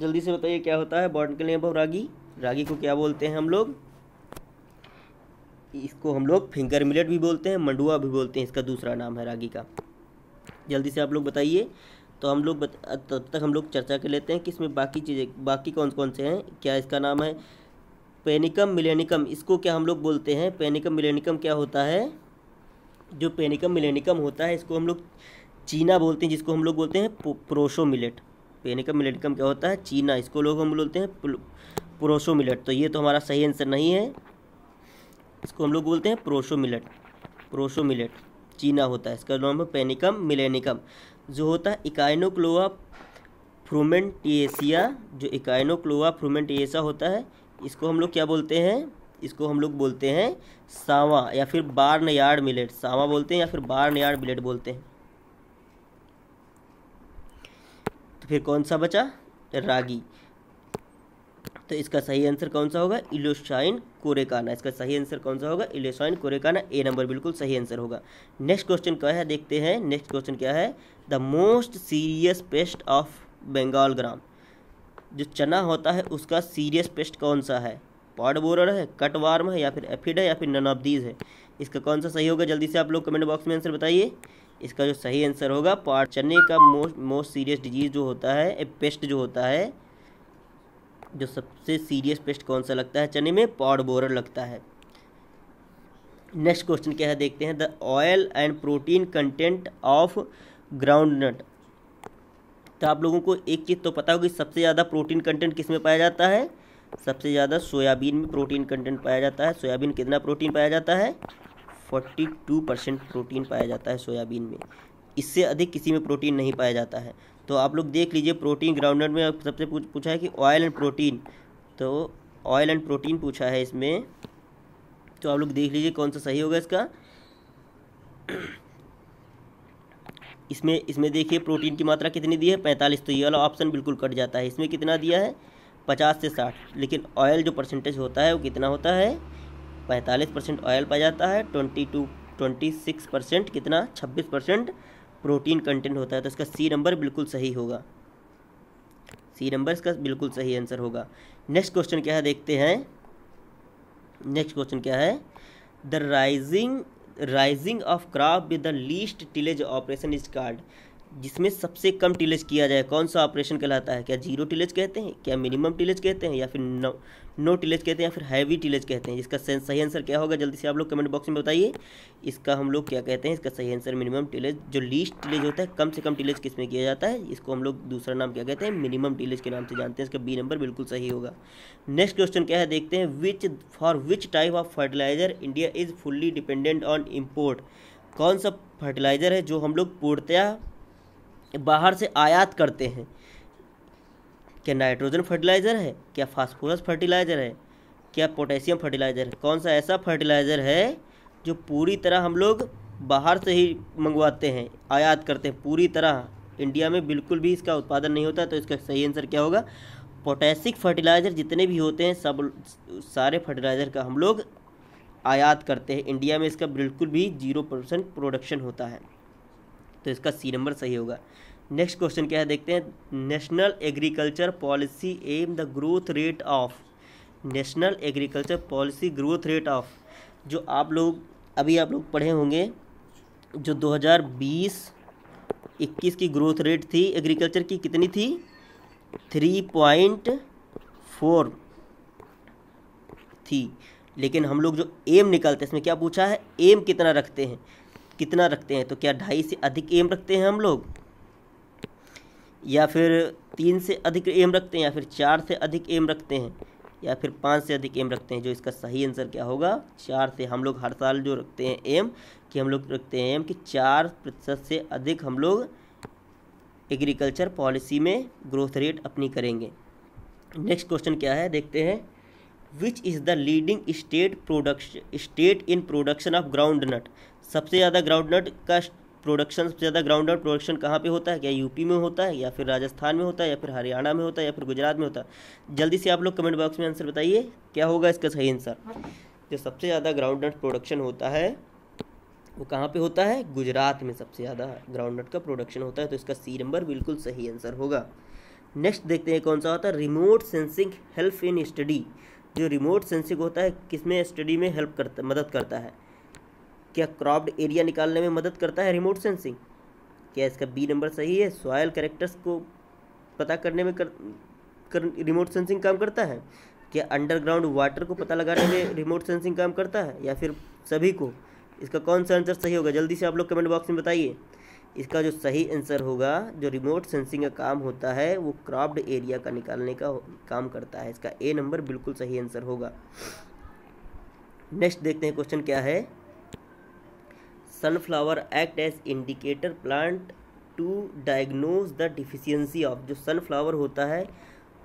जल्दी से बताइए क्या होता है बॉटिकल नेम ऑफ रागी रागी को क्या बोलते हैं हम लोग इसको हम लोग फिंगर मिलेट भी बोलते हैं मंडुआ भी बोलते हैं इसका दूसरा नाम है रागी का जल्दी से आप लोग बताइए तो हम लोग तब तक हम लोग चर्चा कर लेते हैं कि इसमें बाकी चीज़ें बाकी कौन कौन से हैं क्या इसका नाम है पेनिकम मिलेनिकम इसको क्या हम लोग बोलते हैं पेनिकम मिलेनिकम क्या होता है जो पेनिकम मिलेनिकम होता है इसको हम लोग चीना बोलते हैं जिसको हम लोग बोलते हैं प्रोशो मिलेट पेनिकम मिलेनिकम क्या होता है चीना इसको लोग हम बोलते हैं प्रोशो मिलेट तो ये तो हमारा सही आंसर नहीं है इसको हम लोग बोलते हैं प्रोशो मिलेट प्रोशो मिलेट चीना होता है इसका नाम है पेनिकम मिलेनिकम जो होता है इकाइनोक्लोआ फ्रूमेंटिएसिया जो इकाइनोक्लोआ फ्रूमेंटिएसा होता है इसको हम लोग क्या बोलते हैं इसको हम लोग बोलते हैं सावा या फिर बार्न यार्ड मिलेट सावा बोलते हैं या फिर बार्न यार्ड मिलेट बोलते हैं तो फिर कौन सा बचा रागी तो इसका सही आंसर कौन सा होगा इलोशाइन कोरेकाना इसका सही आंसर कौन सा होगा इलोशाइन कोरेकाना ए नंबर बिल्कुल सही आंसर होगा नेक्स्ट क्वेश्चन क्या है देखते हैं नेक्स्ट क्वेश्चन क्या है the most serious pest of Bengal gram जो चना होता है उसका सीरियस पेस्ट कौन सा है पॉड बोरर है कट वार्म है या फिर एफिड है या फिर नन ऑफ दीज है इसका कौन सा सही होगा जल्दी से आप लोग कमेंट बॉक्स में आंसर बताइए इसका जो सही आंसर होगा पार्ट चने का मोस्ट मोस्ट सीरियस डिजीज जो होता है पेस्ट जो होता है जो सबसे सीरियस पेस्ट कौन सा लगता है चने में पॉड बोरर लगता है नेक्स्ट क्वेश्चन क्या है देखते हैं the oil and protein content of groundnut तो आप लोगों को एक चीज़ तो पता होगी सबसे ज़्यादा प्रोटीन कंटेंट किस में पाया जाता है सबसे ज़्यादा सोयाबीन में प्रोटीन कंटेंट पाया जाता है सोयाबीन कितना प्रोटीन पाया जाता है फोर्टी टू परसेंट प्रोटीन पाया जाता है सोयाबीन में इससे अधिक किसी में प्रोटीन नहीं पाया जाता है तो आप लोग देख लीजिए प्रोटीन ग्राउंडनट में सबसे पूछा है कि ऑयल एंड प्रोटीन तो ऑयल एंड प्रोटीन पूछा है इसमें तो आप लोग देख लीजिए कौन सा सही होगा इसका इसमें इसमें देखिए प्रोटीन की मात्रा कितनी दी है पैंतालीस तो ये वाला ऑप्शन बिल्कुल कट जाता है इसमें कितना दिया है पचास से साठ लेकिन ऑयल जो परसेंटेज होता है वो कितना होता है पैंतालीस परसेंट ऑयल पाया जाता है twenty two twenty six percent कितना छब्बीस परसेंट प्रोटीन कंटेंट होता है तो इसका सी नंबर बिल्कुल सही होगा सी नंबर इसका बिल्कुल सही आंसर होगा नेक्स्ट क्वेश्चन क्या है देखते हैं नेक्स्ट क्वेश्चन क्या है the raising raising of crop with the least tillage operation is called जिसमें सबसे कम टिलेज किया जाए कौन सा ऑपरेशन कहलाता है क्या जीरो टिलेज कहते हैं क्या मिनिमम टिलेज कहते हैं या फिर नो टिलेज कहते हैं या फिर हैवी टिलेज कहते हैं जिसका सही आंसर क्या होगा जल्दी से आप लोग कमेंट बॉक्स में बताइए इसका हम लोग क्या कहते हैं इसका सही आंसर मिनिमम टिलेज जो लीस्ट टिलेज होता है कम से कम टिलेज में किया जाता है इसको हम लोग दूसरा नाम क्या कहते हैं मिनिमम टिलेज के नाम से जानते हैं इसका बी नंबर बिल्कुल सही होगा नेक्स्ट क्वेश्चन क्या है देखते हैं which for which type of fertilizer India is fully dependent on import कौन सा फर्टिलाइज़र है जो हम लोग पूर्णतया बाहर से आयात करते हैं क्या नाइट्रोजन फर्टिलाइज़र है क्या फास्फोरस फर्टिलाइज़र है क्या पोटेशियम फर्टिलाइज़र है कौन सा ऐसा फर्टिलाइज़र है जो पूरी तरह हम लोग बाहर से ही मंगवाते हैं आयात करते हैं पूरी तरह इंडिया में बिल्कुल भी इसका उत्पादन नहीं होता तो इसका सही आंसर क्या होगा पोटेसिक फर्टिलाइज़र जितने भी होते हैं सब सारे फर्टिलाइज़र का हम लोग आयात करते हैं इंडिया में इसका बिल्कुल भी जीरो परसेंट प्रोडक्शन होता है तो इसका सी नंबर सही होगा नेक्स्ट क्वेश्चन क्या है देखते हैं national agriculture policy aim the growth rate of national agriculture policy growth rate of जो आप लोग अभी आप लोग पढ़े होंगे जो 2020 21 की ग्रोथ रेट थी एग्रीकल्चर की कितनी थी थ्री पॉइंट फोर थी लेकिन हम लोग जो एम निकालते हैं इसमें क्या पूछा है एम कितना रखते हैं कितना रखते हैं तो क्या ढाई से अधिक एम रखते हैं हम लोग या फिर तीन से अधिक एम रखते हैं या फिर चार से अधिक एम रखते हैं या फिर पाँच से अधिक एम रखते हैं जो इसका सही आंसर क्या होगा चार से हम लोग हर साल जो रखते हैं एम कि हम लोग रखते हैं एम कि चार प्रतिशत से अधिक हम लोग एग्रीकल्चर पॉलिसी में ग्रोथ रेट अपनी करेंगे नेक्स्ट क्वेश्चन क्या है देखते हैं which is the leading state production state in production of groundnut सबसे ज़्यादा ग्राउंड नट का प्रोडक्शन सबसे ज़्यादा ग्राउंड आउट प्रोडक्शन कहाँ पे होता है क्या यूपी में होता है या फिर राजस्थान में होता है या फिर हरियाणा में होता है या फिर गुजरात में होता है जल्दी से आप लोग कमेंट बॉक्स में आंसर बताइए क्या होगा इसका सही आंसर जो सबसे ज़्यादा ग्राउंड नट प्रोडक्शन होता है वो कहाँ पे होता है गुजरात में सबसे ज़्यादा ग्राउंड नट का प्रोडक्शन होता है तो इसका सी नंबर बिल्कुल सही आंसर होगा नेक्स्ट देखते हैं कौन सा होता है remote sensing help in study जो रिमोट सेंसिंग होता है किसमें स्टडी में हेल्प करता मदद करता है क्या क्रॉप्ड एरिया निकालने में मदद करता है रिमोट सेंसिंग क्या इसका बी नंबर सही है सॉयल करेक्टर्स को पता करने में कर, कर रिमोट सेंसिंग काम करता है क्या अंडरग्राउंड वाटर को पता लगाने में रिमोट सेंसिंग काम करता है या फिर सभी को इसका कौन सा आंसर सही होगा जल्दी से आप लोग कमेंट बॉक्स में बताइए इसका जो सही आंसर होगा जो रिमोट सेंसिंग का काम होता है वो क्रॉप्ड एरिया का निकालने का काम करता है इसका ए नंबर बिल्कुल सही आंसर होगा नेक्स्ट देखते हैं क्वेश्चन क्या है sunflower act as indicator plant to diagnose the deficiency of जो सनफ्लावर होता है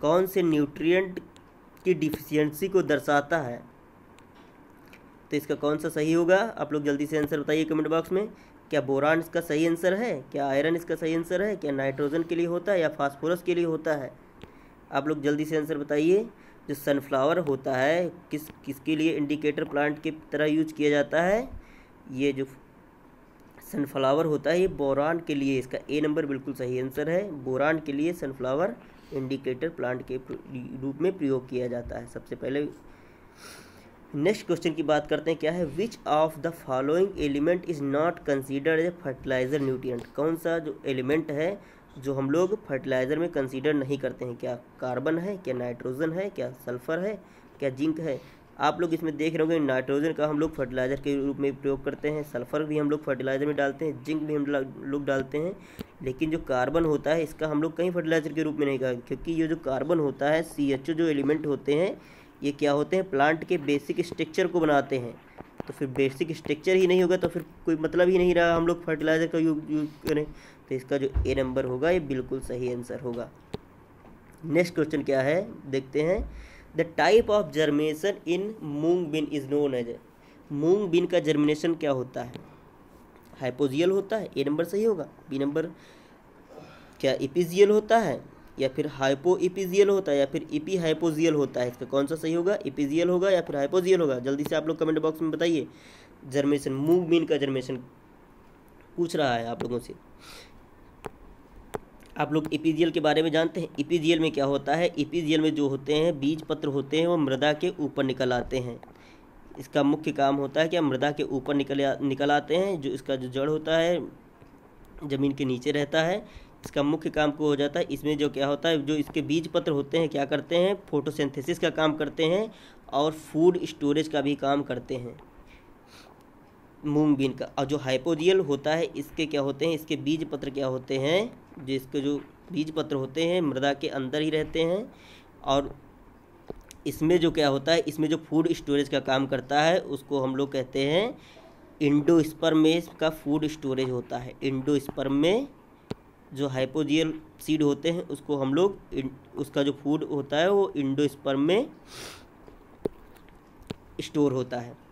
कौन से न्यूट्रिएंट की डिफिशियंसी को दर्शाता है तो इसका कौन सा सही होगा आप लोग जल्दी से आंसर बताइए कमेंट बॉक्स में क्या बोरान इसका सही आंसर है क्या आयरन इसका सही आंसर है क्या नाइट्रोजन के लिए होता है या फास्फोरस के लिए होता है आप लोग जल्दी से आंसर बताइए जो सनफ्लावर होता है किस किसके लिए इंडिकेटर प्लांट की तरह यूज किया जाता है ये जो सनफ्लावर होता है ये बोरान के लिए इसका ए नंबर बिल्कुल सही आंसर है बोरान के लिए सनफ्लावर इंडिकेटर प्लांट के रूप में प्रयोग किया जाता है सबसे पहले नेक्स्ट क्वेश्चन की बात करते हैं क्या है which of the following element is not considered a fertilizer nutrient कौन सा जो एलिमेंट है जो हम लोग फर्टिलाइज़र में कंसीडर नहीं करते हैं क्या कार्बन है क्या नाइट्रोजन है क्या सल्फर है क्या जिंक है आप लोग इसमें देख रहे होंगे नाइट्रोजन का हम लोग फर्टिलाइज़र के रूप में प्रयोग करते हैं सल्फ़र भी हम लोग फर्टिलाइज़र में डालते हैं जिंक भी हम लोग डालते हैं लेकिन जो कार्बन होता है इसका हम लोग कहीं फर्टिलाइज़र के रूप में नहीं कहा क्योंकि ये जो कार्बन होता है सी एच ओ जो एलिमेंट होते हैं ये क्या होते हैं प्लांट के बेसिक स्ट्रक्चर को बनाते हैं तो फिर बेसिक स्ट्रक्चर ही नहीं होगा तो फिर कोई मतलब ही नहीं रहा हम लोग फर्टिलाइज़र का यूज यूज करें तो इसका जो ए नंबर होगा ये बिल्कुल सही आंसर होगा नेक्स्ट क्वेश्चन क्या है देखते हैं the type of germination in mung bean is known as mung bean का जर्मिनेशन क्या होता है हाइपोजियल होता है ए नंबर सही होगा बी नंबर क्या इपिजियल होता है या फिर हाइपो इपिजियल होता है या फिर इपी हाइपोजियल होता है इसका कौन सा सही होगा इपिजियल होगा या फिर हाइपोजियल होगा जल्दी से आप लोग कमेंट बॉक्स में बताइए जर्मिनेशन मूंग बिन का जर्मिनेशन पूछ रहा है आप लोगों से आप लोग ई e के बारे में जानते हैं ई e में क्या होता है ई e में जो होते हैं बीज पत्र होते हैं वो मृदा के ऊपर निकल आते हैं इसका मुख्य काम होता है कि मृदा के ऊपर निकल निकल आते हैं जो इसका जो जड़ होता है ज़मीन के नीचे रहता है इसका मुख्य काम को हो जाता है इसमें जो क्या होता है जो इसके बीज पत्र होते हैं क्या करते हैं फोटोसिंथेसिस का काम करते हैं और फूड स्टोरेज का भी काम करते हैं मूंग बीन का और जो हाइपोरियल होता है इसके क्या होते हैं इसके बीज पत्र क्या होते हैं जिसके जो बीज पत्र होते हैं मृदा के अंदर ही रहते हैं और इसमें जो क्या होता है इसमें जो फूड स्टोरेज का काम करता है उसको हम लोग कहते हैं इंडो स्पर्मेस का फूड स्टोरेज होता है इंडो में जो हाइपोजियल सीड होते हैं उसको हम लोग उसका जो फूड होता है वो इंडो स्पर्म में स्टोर होता है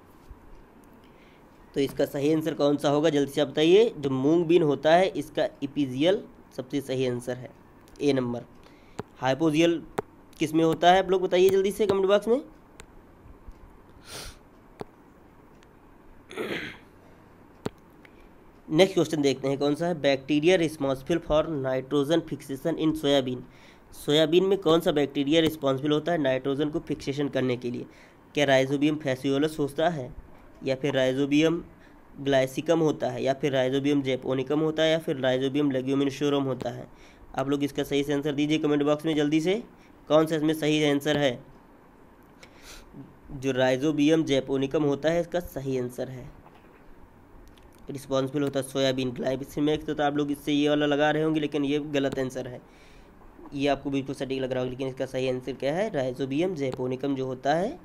तो इसका सही आंसर कौन सा होगा जल्दी से आप बताइए जो मूंग बीन होता है इसका इपीजियल सबसे सही आंसर है ए नंबर हाइपोजियल किस में होता है आप लोग बताइए जल्दी से कमेंट बॉक्स में नेक्स्ट क्वेश्चन देखते हैं कौन सा है bacteria responsible for nitrogen fixation in soybean soybean में कौन सा बैक्टीरिया रिस्पॉन्सिबल होता है नाइट्रोजन को फिक्सेशन करने के लिए क्या राइजोबियम फैसियोलस होता है या फिर राइजोबियम ग्लाइसिकम होता है या फिर राइजोबियम जेपोनिकम होता है या फिर राइजोबियम लेग्यूमिनशोरम होता है आप लोग इसका सही से आंसर दीजिए कमेंट बॉक्स में जल्दी से कौन सा इसमें सही आंसर है जो राइजोबियम जेपोनिकम होता है इसका सही आंसर है रिस्पॉन्सिबल होता है सोयाबीन ग्लाइसिमिक्स तो, तो आप लोग इससे ये वाला लगा रहे होंगे लेकिन ये गलत आंसर है ये आपको बिल्कुल सटीक लग रहा होगा लेकिन इसका सही आंसर क्या है राइजोबियम जेपोनिकम जो होता है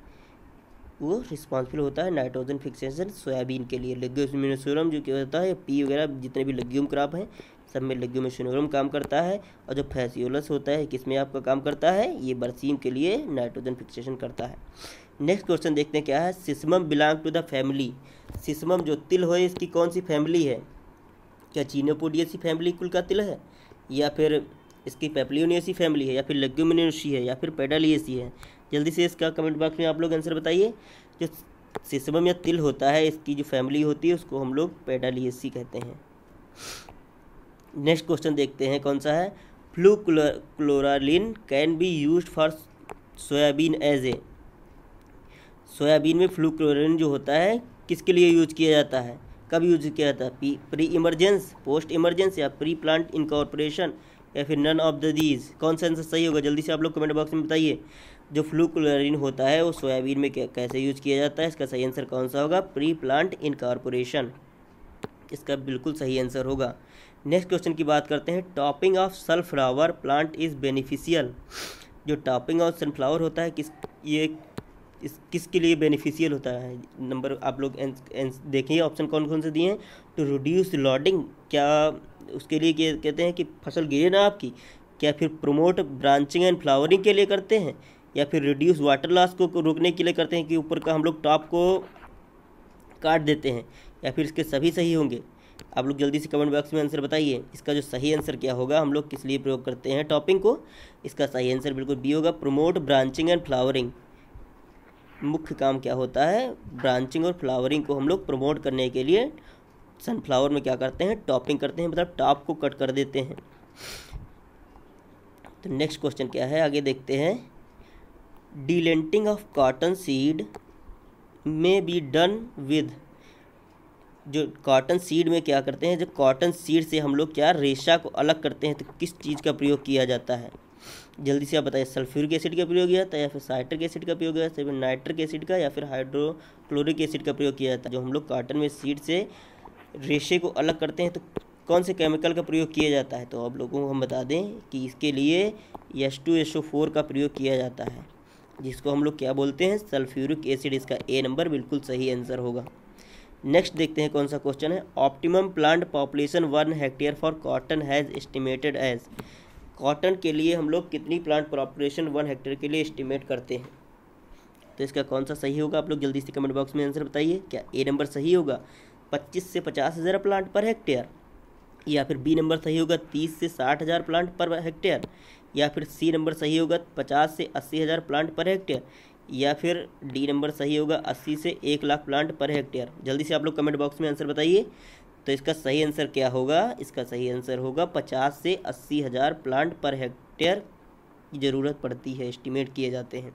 वो रिस्पॉन्सिबल होता है नाइट्रोजन फिक्सेशन सोयाबीन के लिए लेग्यूमिनोसोरम जो क्या होता है पी वगैरह जितने भी लेग्यूम क्रॉप हैं सब में लेग्यूमिनोसोरम काम करता है और जो फैसियोलस होता है किसमें आपका काम करता है ये बरसीम के लिए नाइट्रोजन फिक्सेशन करता है नेक्स्ट क्वेश्चन देखते हैं क्या है sesame belong to the family sesame जो तिल हो इसकी कौन सी फैमिली है क्या चीनोपोडियसी फैमिली कुल का तिल है या फिर इसकी पेपलियोनियसी फैमिली है या फिर लेग्यूमिनोसी है या फिर पेडालियसी है जल्दी से इसका कमेंट बॉक्स में आप लोग आंसर बताइए जो सिसमम या तिल होता है इसकी जो फैमिली होती है उसको हम लोग पेडालियसी कहते हैं नेक्स्ट क्वेश्चन देखते हैं कौन सा है fluchloralin can be use for soybean as a soybean में फ्लू क्लोरालिन जो होता है किसके लिए यूज किया जाता है कब यूज किया जाता है प्री इमरजेंस पोस्ट इमरजेंस या प्री प्लांट इनकॉर्पोरेशन या फिर नन ऑफ द दीज कौन सा आंसर सही होगा जल्दी से आप लोग कमेंट बॉक्स में बताइए जो फ्लूक्लोरिन होता है वो सोयाबीन में कैसे यूज किया जाता है इसका सही आंसर कौन सा होगा प्री प्लांट इनकॉर्पोरेशन इसका बिल्कुल सही आंसर होगा नेक्स्ट क्वेश्चन की बात करते हैं topping of sunflower plant is beneficial जो टॉपिंग ऑफ सनफ्लावर होता है किस ये इस किसके लिए बेनिफिशियल होता है नंबर आप लोग देखिए ऑप्शन कौन कौन से दिए हैं टू रिड्यूस लॉडिंग क्या उसके लिए कहते हैं कि फसल गिरे ना आपकी क्या फिर प्रोमोट ब्रांचिंग एंड फ्लावरिंग के लिए करते हैं या फिर रिड्यूस वाटर लॉस को रोकने के लिए करते हैं कि ऊपर का हम लोग टॉप को काट देते हैं या फिर इसके सभी सही होंगे आप लोग जल्दी से कमेंट बॉक्स में आंसर बताइए इसका जो सही आंसर क्या होगा हम लोग किस लिए प्रयोग करते हैं टॉपिंग को इसका सही आंसर बिल्कुल बी होगा प्रमोट ब्रांचिंग एंड फ्लावरिंग मुख्य काम क्या होता है ब्रांचिंग और फ्लावरिंग को हम लोग प्रमोट करने के लिए सनफ्लावर में क्या करते हैं टॉपिंग करते हैं मतलब टॉप को कट कर देते हैं तो नेक्स्ट क्वेश्चन क्या है आगे देखते हैं delinting of cotton seed may be done with जो कॉटन सीड में क्या करते हैं जब कॉटन सीड से हम लोग क्या रेशा को अलग करते हैं तो किस चीज़ का प्रयोग किया जाता है जल्दी से आप बताइए सल्फ्यूरिक एसिड का प्रयोग किया जाता है या फिर साइट्रिक एसिड का प्रयोग किया जाता है फिर नाइट्रिक एसिड का या फिर हाइड्रोक्लोरिक एसिड का प्रयोग किया जाता है जो हम लोग कॉटन में सीड से रेशे को अलग करते हैं तो कौन से केमिकल का प्रयोग किया जाता है तो आप लोगों को हम बता दें कि इसके लिए S two S O four का प्रयोग किया जाता है जिसको हम लोग क्या बोलते हैं सल्फ्यूरिक एसिड इसका ए नंबर बिल्कुल सही आंसर होगा नेक्स्ट देखते हैं कौन सा क्वेश्चन है optimum plant population one hectare for cotton has estimated as cotton के लिए हम लोग कितनी प्लांट पॉपुलेशन वन हेक्टेयर के लिए एस्टिमेट करते हैं तो इसका कौन सा सही होगा आप लोग जल्दी से कमेंट बॉक्स में आंसर बताइए क्या ए नंबर सही होगा पच्चीस से पचास हज़ार प्लांट पर हेक्टेयर या फिर बी नंबर सही होगा तीस से साठ हज़ार प्लांट पर हेक्टेयर या फिर सी नंबर सही होगा पचास से अस्सी हज़ार प्लांट पर हेक्टेयर या फिर डी नंबर सही होगा अस्सी से एक लाख प्लांट पर हेक्टेयर जल्दी से आप लोग कमेंट बॉक्स में आंसर बताइए तो इसका सही आंसर क्या होगा इसका सही आंसर होगा पचास से अस्सी हज़ार प्लांट पर हेक्टेयर की ज़रूरत पड़ती है एस्टिमेट किए जाते हैं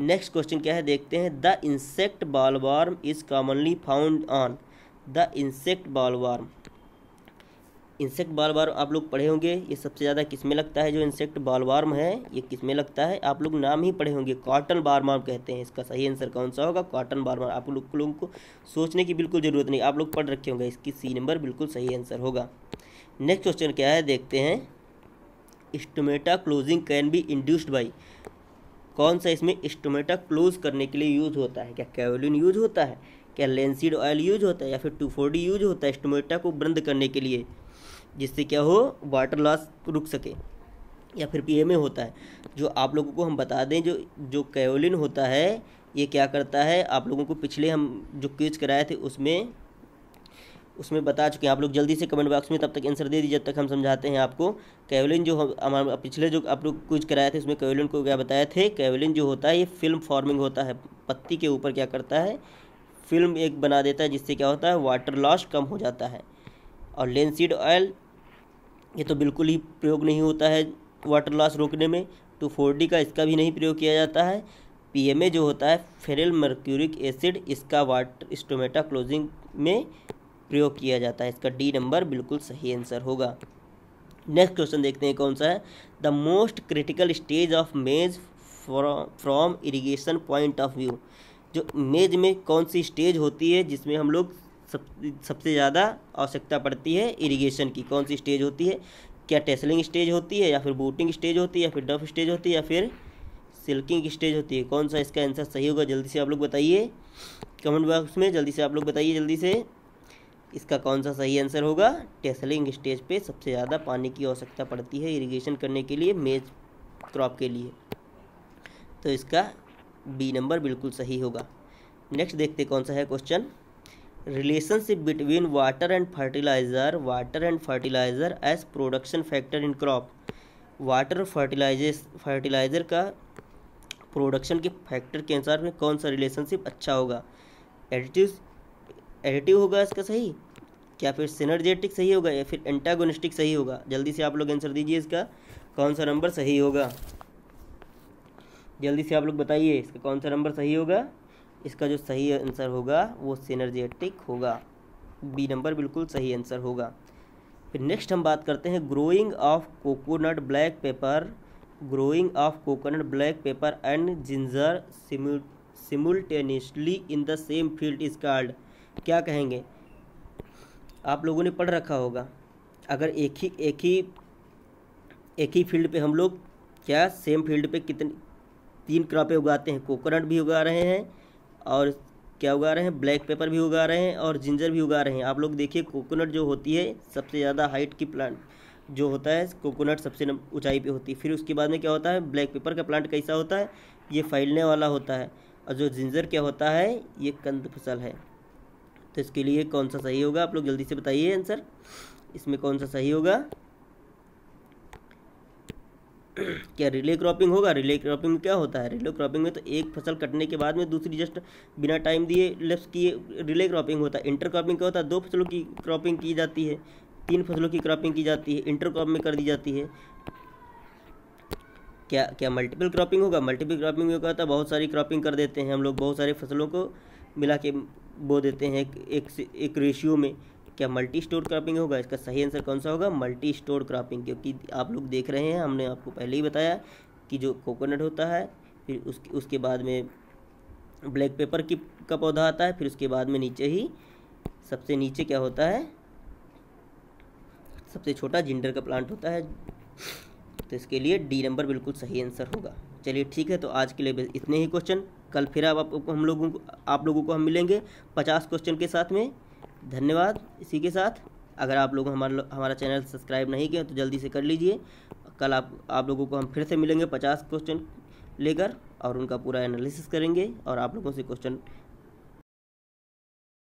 नेक्स्ट क्वेश्चन क्या है देखते हैं the insect bollworm is commonly found on the insect bollworm insect bollworm आप लोग पढ़े होंगे ये सबसे ज़्यादा किस में लगता है जो इंसेक्ट बालवार्म है ये किस में लगता है आप लोग नाम ही पढ़े होंगे कॉटन बालवार्म कहते हैं इसका सही आंसर कौन सा होगा कॉटन बालवार्म आप लोग लोगों को सोचने की बिल्कुल ज़रूरत नहीं आप लोग पढ़ रखे होंगे इसकी सी नंबर बिल्कुल सही आंसर होगा नेक्स्ट क्वेश्चन क्या है देखते हैं stomata closing can be induced by कौन सा इसमें इस्टोमेटा क्लोज करने के लिए यूज़ होता है क्या कैवलिन यूज होता है क्या लेंसिड ऑयल यूज होता है या फिर टू यूज होता है स्टोमेटा को बंद करने के लिए जिससे क्या हो वाटर लॉस रुक सके या फिर पीएमए होता है जो आप लोगों को हम बता दें जो जो कैलिन होता है ये क्या करता है आप लोगों को पिछले हम जो क्विज कराए थे उसमें उसमें बता चुके हैं आप लोग जल्दी से कमेंट बॉक्स में तब तक आंसर दे दीजिए जब तक हम समझाते हैं आपको कैवलिन जो हम हमारे पिछले जो आप लोग क्विज कराए थे उसमें कैवलिन को क्या बताए थे कैवलिन जो होता है ये फिल्म फॉर्मिंग होता है पत्ती के ऊपर क्या करता है फिल्म एक बना देता है जिससे क्या होता है वाटर लॉस कम हो जाता है और लेंसीड ऑयल ये तो बिल्कुल ही प्रयोग नहीं होता है वाटर लॉस रोकने में टू फोर डी का इसका भी नहीं प्रयोग किया जाता है पी एम ए जो होता है फेरल मर्क्यूरिक एसिड इसका वाटर स्टोमेटा क्लोजिंग में प्रयोग किया जाता है इसका डी नंबर बिल्कुल सही आंसर होगा नेक्स्ट क्वेश्चन देखते हैं कौन सा है the most critical stage of maize from irrigation point of view जो मेज में कौन सी स्टेज होती है जिसमें हम लोग सब सबसे ज़्यादा आवश्यकता पड़ती है इरिगेशन की कौन सी स्टेज होती है क्या टेसलिंग स्टेज होती है या फिर बूटिंग स्टेज होती है या फिर डफ स्टेज होती है या फिर सिल्किंग स्टेज होती है कौन सा इसका आंसर सही होगा जल्दी से आप लोग बताइए कमेंट बॉक्स में जल्दी से आप लोग बताइए जल्दी से इसका कौन सा सही आंसर होगा टेसलिंग स्टेज पे सबसे ज़्यादा पानी की आवश्यकता पड़ती है इरीगेशन करने के लिए मेज क्रॉप के लिए तो इसका बी नंबर बिल्कुल सही होगा नेक्स्ट देखते कौन सा है question relationship between water and fertiliser water and fertiliser as production factor in crop water fertilises fertiliser का प्रोडक्शन के फैक्टर के अनुसार में कौन सा रिलेशनशिप अच्छा होगा एडिटिव एडिटिव होगा इसका सही क्या फिर सिनर्जेटिक सही होगा या फिर एंटागोनिस्टिक सही होगा जल्दी से आप लोग आंसर दीजिए इसका कौन सा नंबर सही होगा जल्दी से आप लोग बताइए इसका कौन सा नंबर सही होगा इसका जो सही आंसर होगा वो सिनर्जेटिक होगा बी नंबर बिल्कुल सही आंसर होगा फिर नेक्स्ट हम बात करते हैं growing of coconut black pepper growing of coconut black pepper and ginger simultaneously in the same field is called क्या कहेंगे आप लोगों ने पढ़ रखा होगा अगर एक ही एक ही एक ही फील्ड पे हम लोग क्या सेम फील्ड पे कितने तीन क्रॉपें उगाते हैं कोकोनट भी उगा रहे हैं और क्या उगा रहे हैं ब्लैक पेपर भी उगा रहे हैं और जिंजर भी उगा रहे हैं आप लोग देखिए कोकोनट जो होती है सबसे ज़्यादा हाइट की प्लांट जो होता है कोकोनट सबसे ऊंचाई पे होती है फिर उसके बाद में क्या होता है ब्लैक पेपर का प्लांट कैसा होता है ये फैलने वाला होता है और जो जिंजर क्या होता है ये कंद फसल है तो इसके लिए कौन सा सही होगा आप लोग जल्दी से बताइए आंसर इसमें कौन सा सही होगा क्या रिले क्रॉपिंग होगा रिले क्रॉपिंग में क्या होता है रिले क्रॉपिंग में तो एक फसल कटने के बाद में दूसरी जस्ट बिना टाइम दिए लेफ्स किए रिले क्रॉपिंग होता है इंटर क्रॉपिंग क्या होता है दो फसलों की क्रॉपिंग की जाती है तीन फसलों की क्रॉपिंग की जाती है इंटर क्रॉप में कर दी जाती है क्या क्या मल्टीपल क्रॉपिंग होगा मल्टीपल क्रॉपिंग में होता है बहुत सारी क्रॉपिंग कर देते हैं हम लोग बहुत सारे फसलों को मिला के बो देते हैं एक एक, एक रेशियो में क्या मल्टी स्टोर क्रॉपिंग होगा इसका सही आंसर कौन सा होगा मल्टी स्टोर क्रॉपिंग क्योंकि आप लोग देख रहे हैं हमने आपको पहले ही बताया कि जो कोकोनट होता है फिर उसके उसके बाद में ब्लैक पेपर की का पौधा आता है फिर उसके बाद में नीचे ही सबसे नीचे क्या होता है सबसे छोटा जिंडर का प्लांट होता है तो इसके लिए डी नंबर बिल्कुल सही आंसर होगा चलिए ठीक है तो आज के लिए इतने ही क्वेश्चन कल फिर आप, आप हम लोगों को आप लोगों को हम मिलेंगे पचास क्वेश्चन के साथ में धन्यवाद इसी के साथ अगर आप लोग हमारा हमारा चैनल सब्सक्राइब नहीं किया तो जल्दी से कर लीजिए कल आप आप लोगों को हम फिर से मिलेंगे पचास क्वेश्चन लेकर और उनका पूरा एनालिसिस करेंगे और आप लोगों से क्वेश्चन